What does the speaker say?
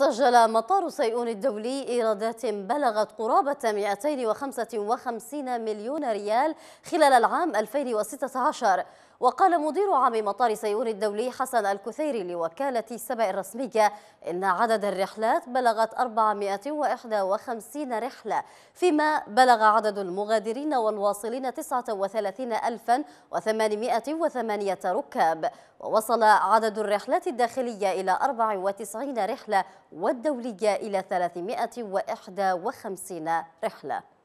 سجل مطار سيئون الدولي إيرادات بلغت قرابة 255 مليون ريال خلال العام 2016 وقال مدير عام مطار سيئون الدولي حسن الكثيري لوكالة سبأ الرسمية إن عدد الرحلات بلغت 451 رحلة فيما بلغ عدد المغادرين والواصلين 39808 ركاب ووصل عدد الرحلات الداخلية إلى 94 رحلة والدولية إلى 351 رحلة